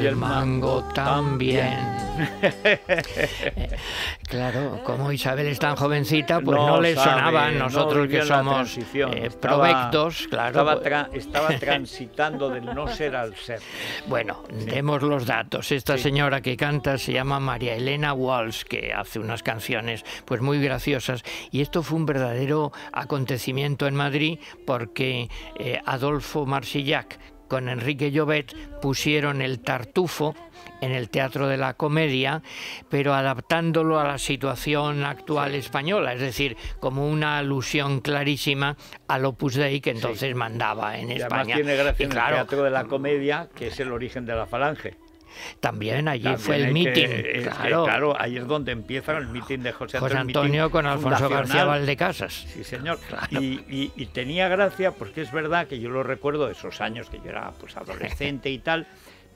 y el mango también. claro, como Isabel es tan jovencita, pues no, le le a nosotros que somos eh, provectos, Estaba, transitando del no ser al ser. Bueno, demos los datos. Esta señora que canta se llama María Elena Walsh, que hace unas canciones pues muy graciosas. Y esto fue un verdadero acontecimiento en Madrid porque eh, Adolfo Marsillac, con Enrique Llobet pusieron el tartufo en el Teatro de la Comedia, pero adaptándolo a la situación actual española, es decir, como una alusión clarísima al Opus Dei que entonces mandaba en España. Además tiene gracia en el Teatro de la mm, Comedia, que es el origen de la Falange. También allí fue el mitin. Claro. ahí es donde empieza el mitin de José, José Antonio. con Alfonso García Valdecasas. Sí, señor. Y, tenía gracia, porque es verdad que yo lo recuerdo esos años que yo era pues, adolescente y tal,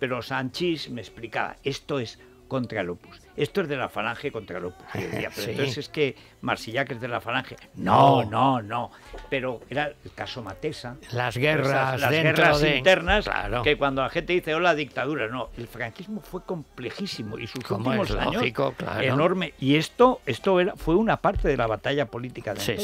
pero Sanchís me explicaba, esto es contra el Opus esto es de la falange contra la Opus. entonces es que Marsillac es de la falange. No, no, no. Pero era el caso Matesa. Las guerras, las guerras internas, que cuando la gente dice, hola, dictadura, no. El franquismo fue complejísimo y sus últimos lógico, claro. enorme. Y esto, esto era, fue una parte de la batalla política de sí,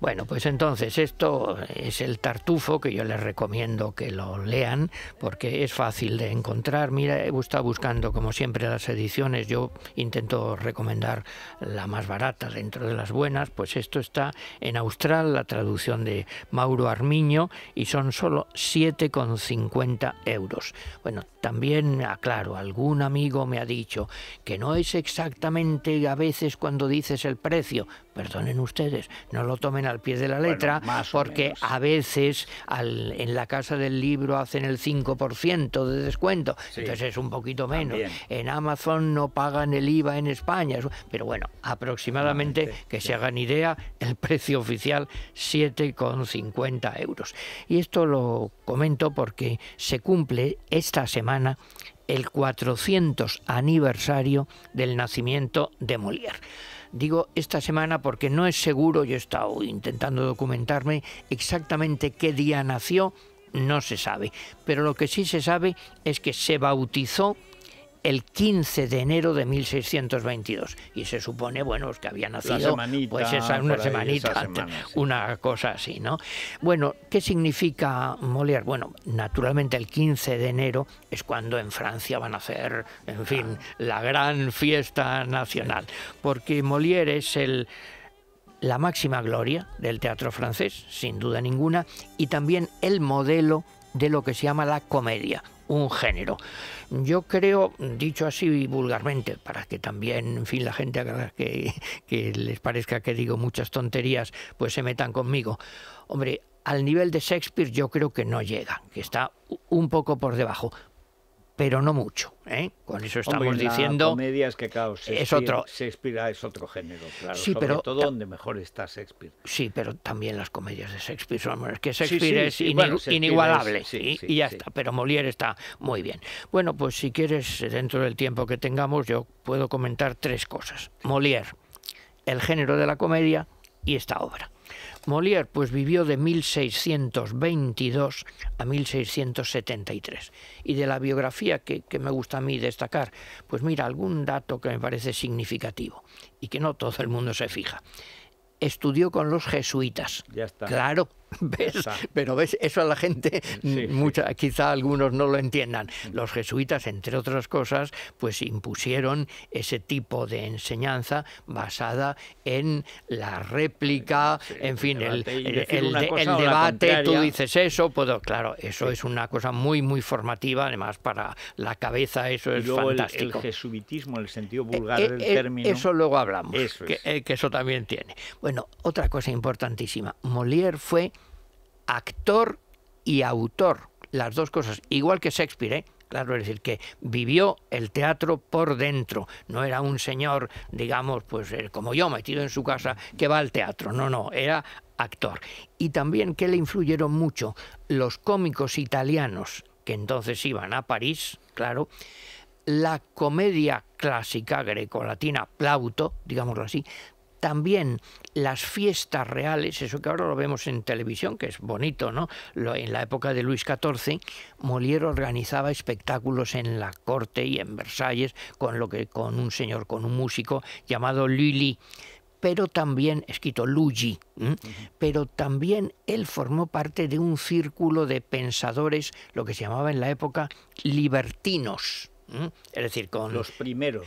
Bueno, pues entonces esto es el tartufo que yo les recomiendo que lo lean porque es fácil de encontrar. Mira, he estado buscando como siempre las ediciones. Yo intento recomendar la más barata dentro de las buenas, pues esto está en Austral, la traducción de Mauro Armiño, y son solo 7,50 euros. Bueno, también aclaro, algún amigo me ha dicho que no es exactamente a veces cuando dices el precio, perdonen ustedes, no lo tomen al pie de la letra, porque a veces al, en la casa del libro hacen el 5% de descuento, entonces es un poquito menos. En Amazon no pagan el IVA en España. Pero bueno, aproximadamente, que se hagan idea, el precio oficial 7,50 euros. Y esto lo comento porque se cumple esta semana el 400 aniversario del nacimiento de Molière. Digo esta semana porque no es seguro, yo he estado intentando documentarme exactamente qué día nació, no se sabe. Pero lo que sí se sabe es que se bautizó el 15 de enero de 1622. Y se supone, bueno, que había nacido pues esa, una semanita, una cosa así, ¿no? Bueno, ¿qué significa Molière? Bueno, naturalmente el 15 de enero es cuando en Francia van a hacer, en fin, ah. la gran fiesta nacional, porque Molière es el la máxima gloria del teatro francés, sin duda ninguna, y también el modelo de lo que se llama la comedia, un género. Yo creo, dicho así vulgarmente, para que también, en fin, la gente que, que les parezca que digo muchas tonterías, pues se metan conmigo. Hombre, al nivel de Shakespeare yo creo que no llega, que está un poco por debajo pero no mucho. ¿eh? Con eso estamos diciendo. Comedia es que, claro, Shakespeare, es otro... es otro género, claro. Sí, Sobre pero, todo donde mejor está Shakespeare. Sí, pero también las comedias de Shakespeare son. Es que Shakespeare es inigualable. ¿eh? y ya está. Pero Molière está muy bien. Bueno, pues si quieres, dentro del tiempo que tengamos, yo puedo comentar tres cosas: Molière, el género de la comedia y esta obra. Molière pues vivió de 1622 a 1673. Y de la biografía que, que me gusta a mí destacar, pues mira, algún dato que me parece significativo y que no todo el mundo se fija estudió con los jesuitas. Ya está. Claro, pero ves, eso a la gente, mm, quizá algunos no lo entiendan. Mm. Los jesuitas, entre otras cosas, pues impusieron ese tipo de enseñanza basada en la réplica, eh, en fin, el, debate, tú dices eso, puedo, claro, eso es una cosa muy, muy formativa, además para la cabeza eso es fantástico. El, jesuitismo, en el sentido eh, vulgar eh, del término. Eso luego hablamos, que, que eso también tiene. Bueno, otra cosa importantísima, Molière fue actor y autor, las dos cosas, igual que Shakespeare, ¿eh? Claro, es decir, que vivió el teatro por dentro. No era un señor, digamos, pues eh, como yo, metido en su casa, que va al teatro. No, no, era actor. Y también que le influyeron mucho los cómicos italianos, que entonces iban a París, claro, la comedia clásica grecolatina, Plauto, digámoslo así, también las fiestas reales, eso que ahora lo vemos en televisión, que es bonito, ¿no? en la época de Luis XIV, Molière organizaba espectáculos en la corte y en Versalles con, lo que, con un señor, con un músico llamado Lully pero también, escrito Luigi, pero también él formó parte de un círculo de pensadores, lo que se llamaba en la época libertinos. Es decir, con los primeros.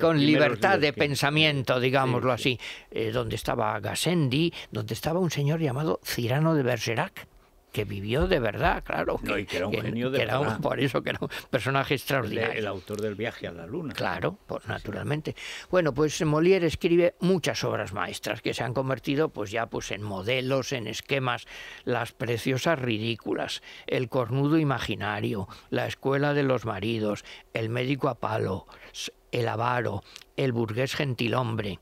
Con libertad de pensamiento, digámoslo así, eh, donde estaba Gassendi, donde estaba un señor llamado Cirano de Bergerac, que vivió de verdad, claro. y que era un genio de verdad. por eso que era un personaje extraordinario. El, autor del viaje a la luna. Claro, pues naturalmente. Bueno, pues Molière escribe muchas obras maestras que se han convertido pues ya pues en modelos, en esquemas, las preciosas ridículas, el cornudo imaginario, la escuela de los maridos, el médico a palo, el avaro, el burgués gentilhombre,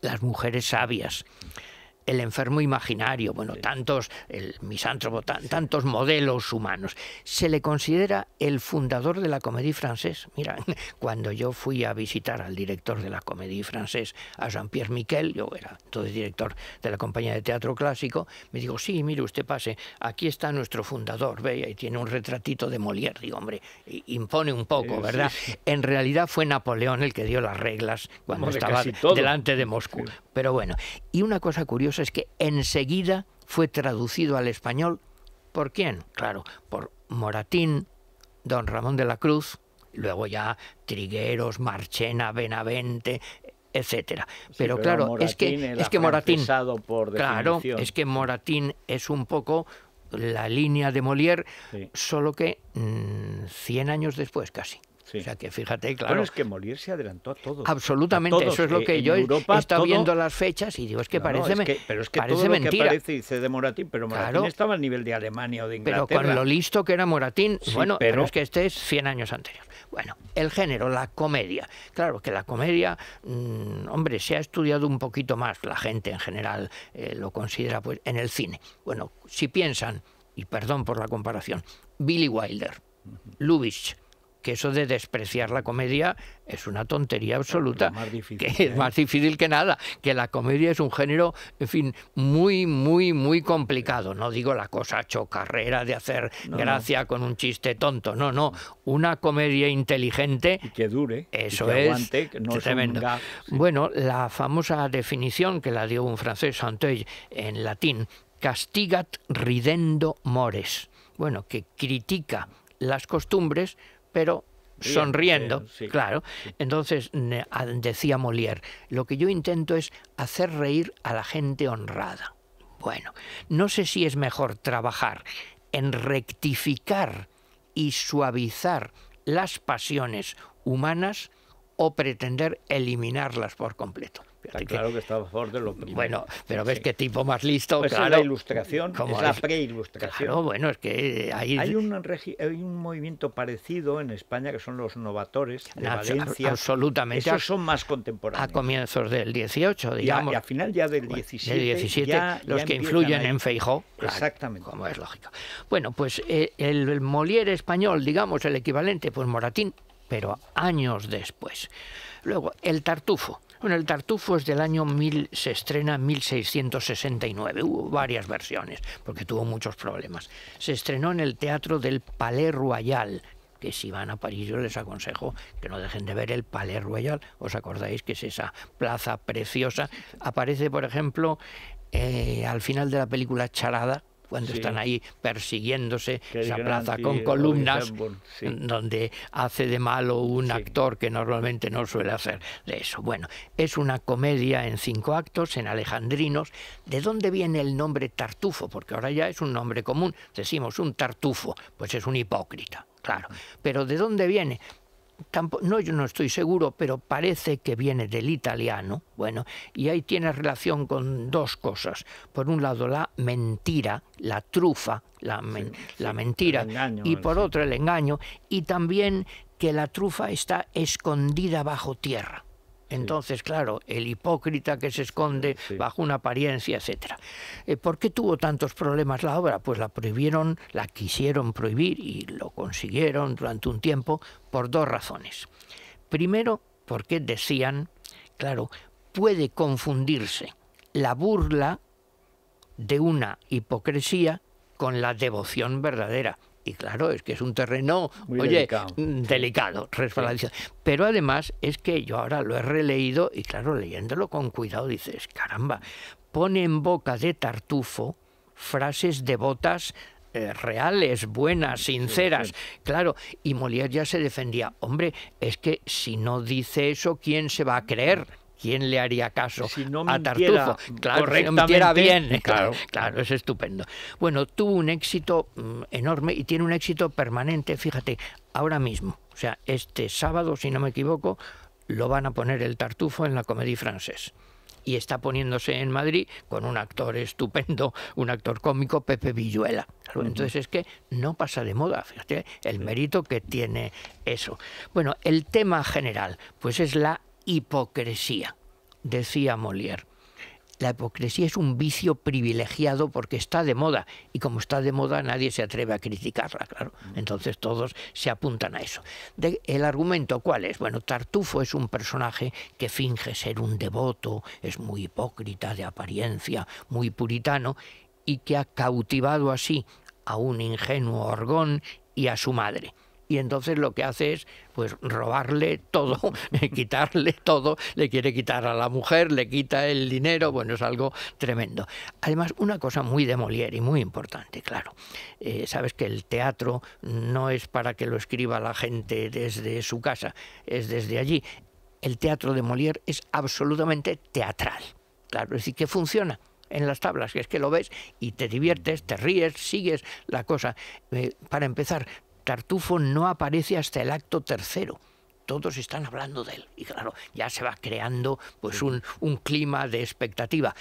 las mujeres sabias el enfermo imaginario, bueno, tantos, el misántropo, tantos modelos humanos. Se le considera el fundador de la Comédie Française. Mira, cuando yo fui a visitar al director de la Comédie Française, a Jean-Pierre Miquel, yo era entonces director de la compañía de teatro clásico, me digo, sí, mire, usted pase, aquí está nuestro fundador, ve, y tiene un retratito de Molière, digo, hombre, impone un poco, ¿verdad? En realidad fue Napoleón el que dio las reglas cuando estaba delante de Moscú. Pero bueno, y una cosa curiosa, es que enseguida fue traducido al español. ¿Por quién? Claro, por Moratín, don Ramón de la Cruz, luego ya Trigueros, Marchena, Benavente, etcétera. pero, claro, es que es que Moratín claro, es que Moratín es un poco la línea de Molière, solo que 100 mm, años después casi. O sea que fíjate, claro. Pero es que Molière se adelantó a todo. Absolutamente, eso es lo que eh, yo Europa, he estado viendo las fechas y digo, es que parece mentira. pero es que parece mentira. de Moratín, pero Moratín estaba al nivel de Alemania o de Inglaterra. Pero con lo listo que era Moratín, bueno, pero... es que este es 100 años anterior. Bueno, el género, la comedia. Claro que la comedia, mm, hombre, se ha estudiado un poquito más, la gente en general eh, lo considera pues en el cine. Bueno, si piensan, y perdón por la comparación, Billy Wilder, Lubitsch, que eso de despreciar la comedia es una tontería absoluta, es más difícil que nada, que la comedia es un género, en fin, muy, muy, muy complicado. No digo la cosa chocarrera de hacer gracia con un chiste tonto, no, no, una comedia inteligente. Y que dure. Eso es, no tremendo. Bueno, la famosa definición que la dio un francés, Santeuil, en latín, castigat ridendo mores. Bueno, que critica las costumbres pero sonriendo, claro. Entonces decía Molière, lo que yo intento es hacer reír a la gente honrada. Bueno, no sé si es mejor trabajar en rectificar y suavizar las pasiones humanas o pretender eliminarlas por completo. Claro que, claro que estaba de lo primero. Bueno, pero ves qué tipo más listo. Pues es la ilustración, es la preilustración. bueno, es que Hay un, movimiento parecido en España que son los novatores de Valencia. Absolutamente. Esos son más contemporáneos. A comienzos del 18, digamos. y a final ya del 17. Del 17, los que influyen en Feijó. Exactamente. Como es lógico. Bueno, pues eh, el, el español, digamos, el equivalente, pues Moratín pero años después. Luego, El Tartufo. Bueno, El Tartufo es del año se estrena 1669. Hubo varias versiones, porque tuvo muchos problemas. Se estrenó en el Teatro del Palais Royal, que si van a París yo les aconsejo que no dejen de ver el Palais Royal. ¿Os acordáis que es esa plaza preciosa? Aparece, por ejemplo, eh, al final de la película Charada, cuando están ahí persiguiéndose esa plaza con columnas donde hace de malo un actor que normalmente no suele hacer de eso. Bueno, es una comedia en cinco actos, en alejandrinos. ¿De dónde viene el nombre tartufo? Porque ahora ya es un nombre común. Decimos un tartufo, pues es un hipócrita claro. Pero ¿de dónde viene? no, yo no estoy seguro, pero parece que viene del italiano. Bueno, y ahí tiene relación con dos cosas. Por un lado, la mentira, la trufa, la, la mentira, y por otro, el engaño, y también que la trufa está escondida bajo tierra. Entonces, claro, el hipócrita que se esconde bajo una apariencia, etcétera. Eh, ¿Por qué tuvo tantos problemas la obra? Pues la prohibieron, la quisieron prohibir y lo consiguieron durante un tiempo por dos razones. Primero, porque decían, claro, puede confundirse la burla de una hipocresía con la devoción verdadera. Y claro, es que es un terreno, delicado, mm, Pero además es que yo ahora lo he releído y claro, leyéndolo con cuidado dices, caramba, pone en boca de Tartufo frases devotas eh, reales, buenas, sinceras. Claro, y Molière ya se defendía, hombre, es que si no dice eso, ¿quién se va a creer? ¿quién le haría caso a Tartufo? Claro, claro. claro, es estupendo. Bueno, tuvo un éxito mm, enorme y tiene un éxito permanente, fíjate, ahora mismo, o sea, este sábado, si no me equivoco, lo van a poner el Tartufo en la Comédie Française y está poniéndose en Madrid con un actor estupendo, un actor cómico, Pepe Villuela. Entonces es que no pasa de moda, fíjate el mérito que tiene eso. Bueno, el tema general, pues es la hipocresía, decía Molière. La hipocresía es un vicio privilegiado porque está de moda y como está de moda nadie se atreve a criticarla, claro. Mm. Entonces todos se apuntan a eso. ¿El argumento cuál es? Bueno, Tartufo es un personaje que finge ser un devoto, es muy hipócrita de apariencia, muy puritano y que ha cautivado así a un ingenuo orgón y a su madre y entonces lo que hace es pues robarle todo, eh, quitarle todo, le quiere quitar a la mujer, le quita el dinero, bueno, es algo tremendo. Además, una cosa muy de Molière y muy importante, claro. Eh, sabes que el teatro no es para que lo escriba la gente desde su casa, es desde allí. El teatro de Molière es absolutamente teatral, claro, es decir, que funciona en las tablas, que es que lo ves y te diviertes, te ríes, sigues la cosa. Eh, para empezar, Tartufo no aparece hasta el acto tercero. Todos están hablando de él. Y claro, ya se va creando pues un, un clima de expectativa.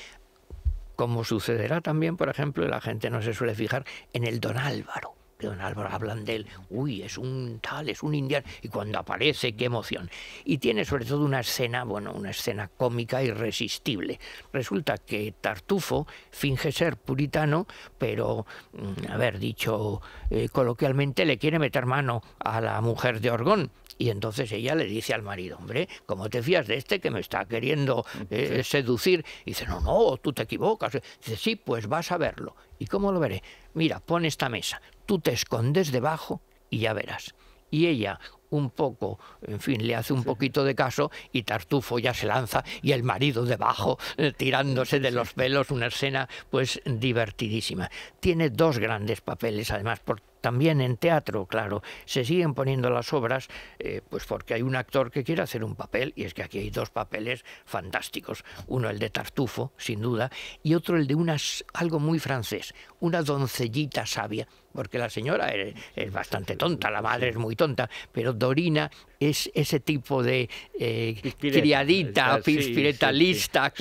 Como sucederá también, por ejemplo, la gente no se suele fijar, en el Don Álvaro don Álvaro hablan de él, uy, es un tal, es un indiano, y cuando aparece, qué emoción. Y tiene sobre todo una escena, bueno, una escena cómica irresistible. Resulta que Tartufo finge ser puritano, pero, mm, a ver, dicho eh, coloquialmente, le quiere meter mano a la mujer de Orgón. Y entonces ella le dice al marido, hombre, ¿cómo te fías de este que me está queriendo eh, seducir? Y dice, no, no, tú te equivocas. Dice, sí, pues vas a verlo. ¿Y cómo lo veré? mira, pon esta mesa, tú te escondes debajo y ya verás. Y ella un poco, en fin, le hace un poquito de caso y Tartufo ya se lanza y el marido debajo eh, tirándose de los pelos, una escena pues divertidísima. Tiene dos grandes papeles además por también en teatro, claro, se siguen poniendo las obras, eh, pues porque hay un actor que quiere hacer un papel, y es que aquí hay dos papeles fantásticos, uno el de Tartufo, sin duda, y otro el de unas, algo muy francés, una doncellita sabia, porque la señora es, bastante tonta, la madre es muy tonta, pero Dorina es ese tipo de eh, criadita, espiritualista, eh,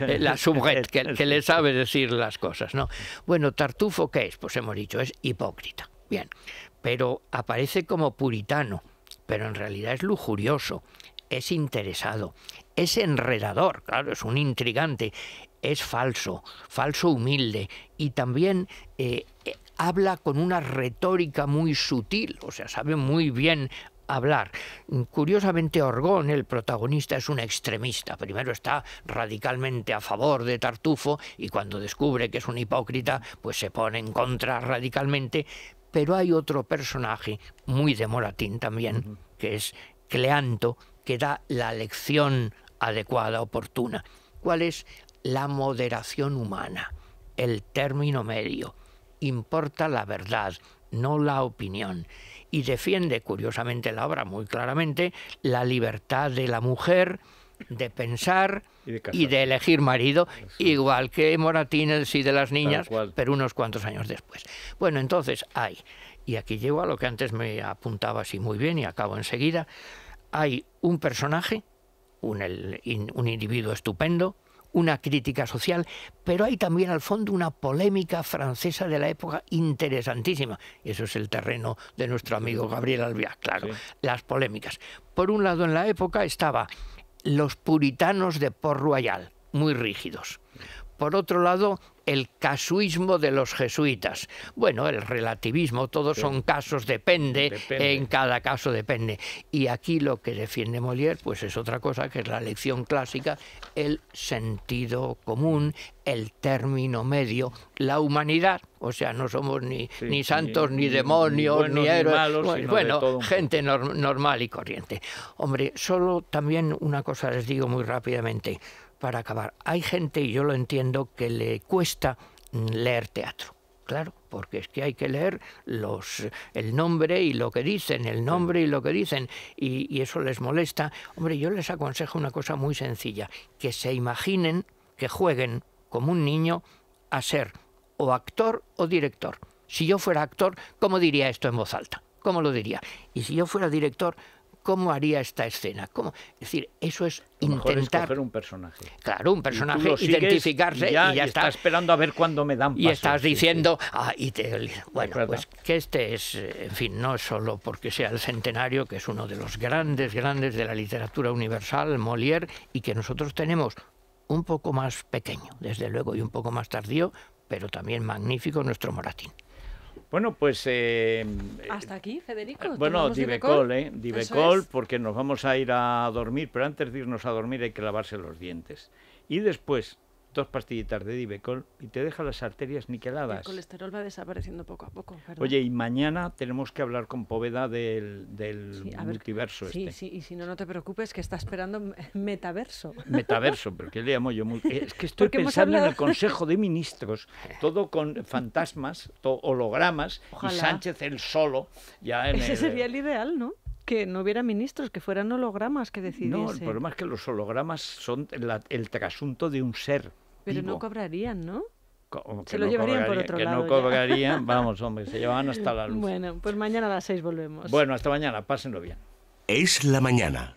Que, la subjet, que, que le sabe decir las cosas. ¿no? Bueno, Tartufo, ¿qué es? Pues hemos dicho, es hipócrita. Bien, pero aparece como puritano, pero en realidad es lujurioso, es interesado, es enredador, claro, es un intrigante, es falso, falso humilde y también eh, eh, habla con una retórica muy sutil, o sea, sabe muy bien hablar. Curiosamente, Orgón, el protagonista, es un extremista. Primero está radicalmente a favor de Tartufo y cuando descubre que es un hipócrita, pues se pone en contra radicalmente, pero hay otro personaje, muy de Moratín también, que es Cleanto, que da la lección adecuada, oportuna. ¿Cuál es la moderación humana? El término medio. Importa la verdad, no la opinión. Y defiende, curiosamente, la obra muy claramente, la libertad de la mujer, de pensar y de, elegir marido, igual que Moratines y de las niñas, pero unos cuantos años después. Bueno, entonces hay, y aquí llego a lo que antes me apuntaba así muy bien y acabo enseguida, hay un personaje, un, individuo estupendo, una crítica social, pero hay también al fondo una polémica francesa de la época interesantísima. Eso es el terreno de nuestro amigo Gabriel Albiá, claro, las polémicas. Por un lado, en la época estaba los puritanos de Port Royal, muy rígidos. Por otro lado, el casuismo de los jesuitas. Bueno, el relativismo, todos son casos, depende, en cada caso depende. Y aquí lo que defiende Molière, pues es otra cosa, que es la lección clásica, el sentido común, el término medio, la humanidad. O sea, no somos ni, ni santos, ni, demonios, ni, héroes. bueno, gente normal y corriente. Hombre, solo también una cosa les digo muy rápidamente para acabar. Hay gente, y yo lo entiendo, que le cuesta leer teatro. Claro, porque es que hay que leer los, el nombre y lo que dicen, el nombre y lo que dicen, y, y eso les molesta. Hombre, yo les aconsejo una cosa muy sencilla, que se imaginen, que jueguen como un niño a ser o actor o director. Si yo fuera actor, ¿cómo diría esto en voz alta? ¿Cómo lo diría? Y si yo fuera director, cómo haría esta escena. ¿Cómo? Es decir, eso es intentar. Mejor un personaje. Claro, un personaje, identificarse y ya, está. esperando a ver cuándo me dan Y estás diciendo, ah, bueno, pues que este es, eh, en fin, no solo porque sea el centenario, que es uno de los grandes, grandes de la literatura universal, Molière, y que nosotros tenemos un poco más pequeño, desde luego, y un poco más tardío, pero también magnífico nuestro Moratín. Bueno, pues... Eh, eh, Hasta aquí, Federico. Eh, bueno, Divecol, ¿eh? porque nos vamos a ir a dormir, pero antes de irnos a dormir hay que lavarse los dientes. Y después, dos pastillitas de Dibecol y te deja las arterias niqueladas. El colesterol va desapareciendo poco a poco. Oye, y mañana tenemos que hablar con Poveda del, multiverso. este. Sí, y si no, no te preocupes, que está esperando metaverso. Metaverso, pero porque le llamo yo. Es que estoy pensando en el Consejo de Ministros, todo con fantasmas, hologramas, y Sánchez el solo. Ya Ese sería el ideal, ¿no? que no hubiera ministros, que fueran hologramas que decidiesen. No, el problema es que los hologramas son el trasunto de un ser. Pero no cobrarían, ¿no? se lo llevarían por otro lado. Que no cobrarían, vamos, hombre, se llevaban hasta la luz. Bueno, pues mañana a las seis volvemos. Bueno, hasta mañana, pásenlo bien. Es la mañana